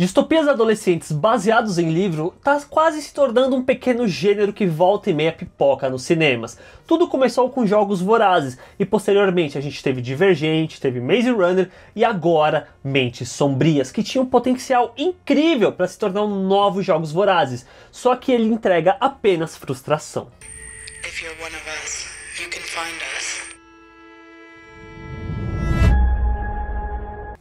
Distopias adolescentes baseados em livro está quase se tornando um pequeno gênero que volta e meia pipoca nos cinemas. Tudo começou com jogos vorazes e posteriormente a gente teve Divergente, teve Maze Runner e agora Mentes Sombrias, que tinha um potencial incrível para se tornar um novo jogos vorazes, só que ele entrega apenas frustração. If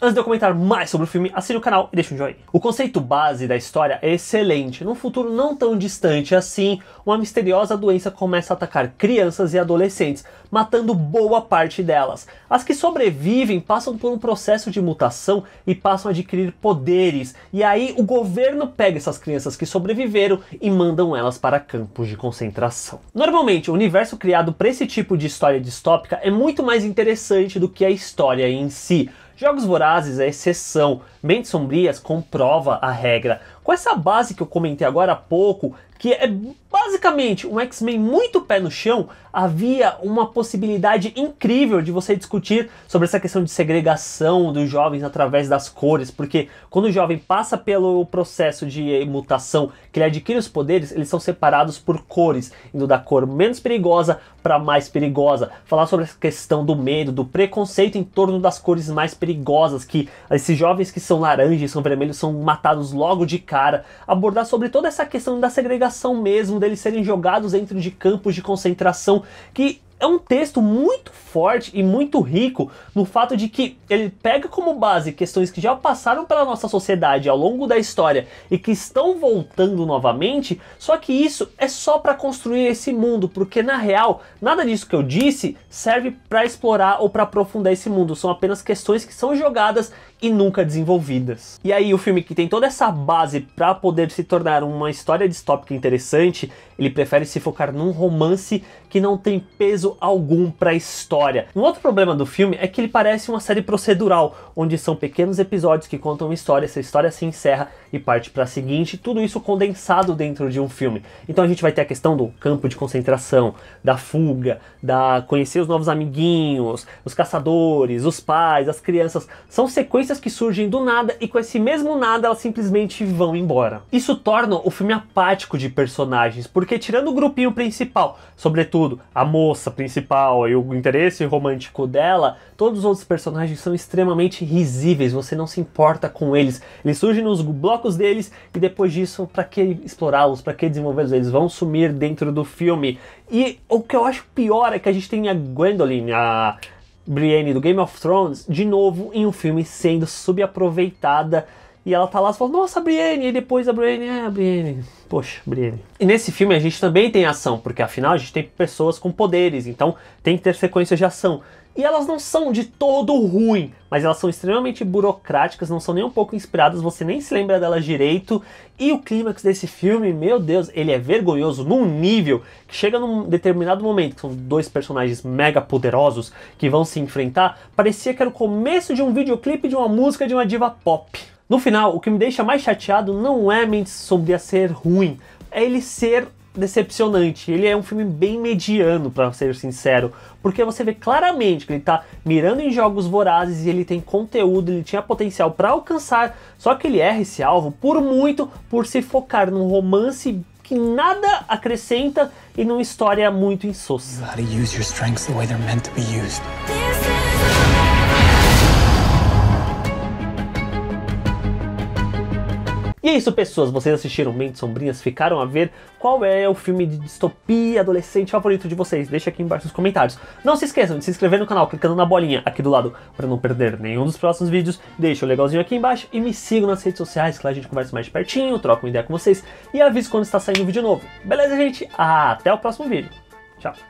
Antes de eu comentar mais sobre o filme, assine o canal e deixe um joinha. O conceito base da história é excelente. Num futuro não tão distante assim, uma misteriosa doença começa a atacar crianças e adolescentes, matando boa parte delas. As que sobrevivem passam por um processo de mutação e passam a adquirir poderes. E aí o governo pega essas crianças que sobreviveram e mandam elas para campos de concentração. Normalmente, o universo criado para esse tipo de história distópica é muito mais interessante do que a história em si. Jogos Vorazes é exceção. Mentes Sombrias comprova a regra com essa base que eu comentei agora há pouco, que é basicamente um X-Men muito pé no chão, havia uma possibilidade incrível de você discutir sobre essa questão de segregação dos jovens através das cores, porque quando o jovem passa pelo processo de mutação, que ele adquire os poderes, eles são separados por cores, indo da cor menos perigosa para mais perigosa. Falar sobre essa questão do medo, do preconceito em torno das cores mais perigosas, que esses jovens que são laranjas, são vermelhos, são matados logo de cara cara, abordar sobre toda essa questão da segregação mesmo, deles serem jogados dentro de campos de concentração, que é um texto muito forte e muito rico no fato de que ele pega como base questões que já passaram pela nossa sociedade ao longo da história e que estão voltando novamente, só que isso é só para construir esse mundo, porque na real, nada disso que eu disse serve para explorar ou para aprofundar esse mundo, são apenas questões que são jogadas e nunca desenvolvidas. E aí o filme que tem toda essa base para poder se tornar uma história distópica interessante, ele prefere se focar num romance que não tem peso algum para a história. Um outro problema do filme é que ele parece uma série procedural, onde são pequenos episódios que contam uma história, essa história se encerra e parte para a seguinte, tudo isso condensado dentro de um filme. Então a gente vai ter a questão do campo de concentração, da fuga, da conhecer os novos amiguinhos, os caçadores, os pais, as crianças. São sequências que surgem do nada e com esse mesmo nada elas simplesmente vão embora. Isso torna o filme apático de personagens, porque tirando o grupinho principal, sobretudo a moça principal e o interesse romântico dela, todos os outros personagens são extremamente risíveis, você não se importa com eles. Eles surgem nos blocos deles e depois disso, para que explorá-los, para que desenvolvê-los? Eles vão sumir dentro do filme. E o que eu acho pior é que a gente tem a Gwendoline, a Brienne do Game of Thrones, de novo em um filme sendo subaproveitada e ela tá lá e fala, nossa, Brienne. E depois a Brienne, é, a Brienne. Poxa, Brienne. E nesse filme a gente também tem ação, porque afinal a gente tem pessoas com poderes, então tem que ter sequências de ação. E elas não são de todo ruim, mas elas são extremamente burocráticas, não são nem um pouco inspiradas, você nem se lembra delas direito. E o clímax desse filme, meu Deus, ele é vergonhoso num nível que chega num determinado momento, que são dois personagens mega poderosos que vão se enfrentar, parecia que era o começo de um videoclipe de uma música de uma diva pop. No final, o que me deixa mais chateado não é Mendes sobre a ser ruim, é ele ser decepcionante. Ele é um filme bem mediano, para ser sincero, porque você vê claramente que ele tá mirando em jogos vorazes e ele tem conteúdo, ele tinha potencial para alcançar, só que ele erra esse alvo por muito por se focar num romance que nada acrescenta e numa história muito insossa. You E é isso, pessoas. Vocês assistiram Mentes Sombrinhas? Ficaram a ver qual é o filme de distopia adolescente favorito de vocês? Deixa aqui embaixo nos comentários. Não se esqueçam de se inscrever no canal clicando na bolinha aqui do lado para não perder nenhum dos próximos vídeos. Deixa o um legalzinho aqui embaixo e me sigam nas redes sociais que lá a gente conversa mais de pertinho, troca uma ideia com vocês e aviso quando está saindo um vídeo novo. Beleza, gente? Até o próximo vídeo. Tchau.